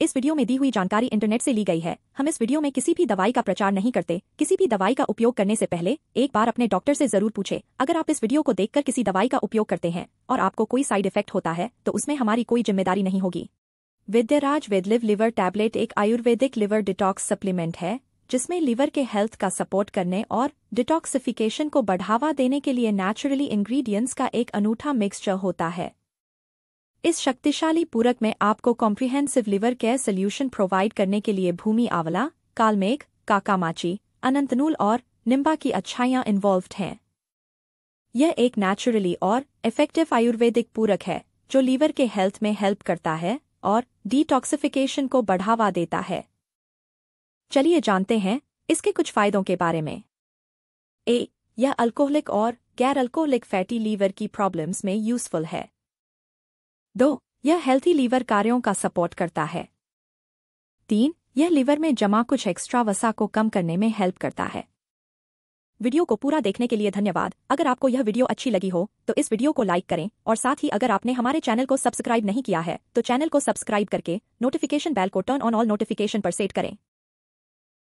इस वीडियो में दी हुई जानकारी इंटरनेट से ली गई है हम इस वीडियो में किसी भी दवाई का प्रचार नहीं करते किसी भी दवाई का उपयोग करने से पहले एक बार अपने डॉक्टर से जरूर पूछे अगर आप इस वीडियो को देखकर किसी दवाई का उपयोग करते हैं और आपको कोई साइड इफेक्ट होता है तो उसमें हमारी कोई जिम्मेदारी नहीं होगी विद्यराज वेदलिव लिवर टैबलेट एक आयुर्वेदिक लिवर डिटॉक्स सप्लीमेंट है जिसमें लिवर के हेल्थ का सपोर्ट करने और डिटॉक्सिफिकेशन को बढ़ावा देने के लिए नेचुरली इंग्रीडियंट्स का एक अनूठा मिक्सचर होता है इस शक्तिशाली पूरक में आपको comprehensive liver care solution provide करने के लिए भूमि आंवला कालमेघ काकामाची अनंतनूल और निम्बा की अच्छाइयाँ इन्वॉल्व हैं यह एक नेचुरली और इफेक्टिव आयुर्वेदिक पूरक है जो लीवर के हेल्थ में हेल्प करता है और डिटॉक्सिफिकेशन को बढ़ावा देता है चलिए जानते हैं इसके कुछ फायदों के बारे में ए यह अल्कोहलिक और गैर अल्कोहलिक फैटी लीवर की प्रॉब्लम्स में यूजफुल है दो यह हेल्थी लीवर कार्यों का सपोर्ट करता है तीन यह लीवर में जमा कुछ एक्स्ट्रा वसा को कम करने में हेल्प करता है वीडियो को पूरा देखने के लिए धन्यवाद अगर आपको यह वीडियो अच्छी लगी हो तो इस वीडियो को लाइक करें और साथ ही अगर आपने हमारे चैनल को सब्सक्राइब नहीं किया है तो चैनल को सब्सक्राइब करके नोटिफिकेशन बैल को टर्न ऑन ऑल नोटिफिकेशन पर सेट करें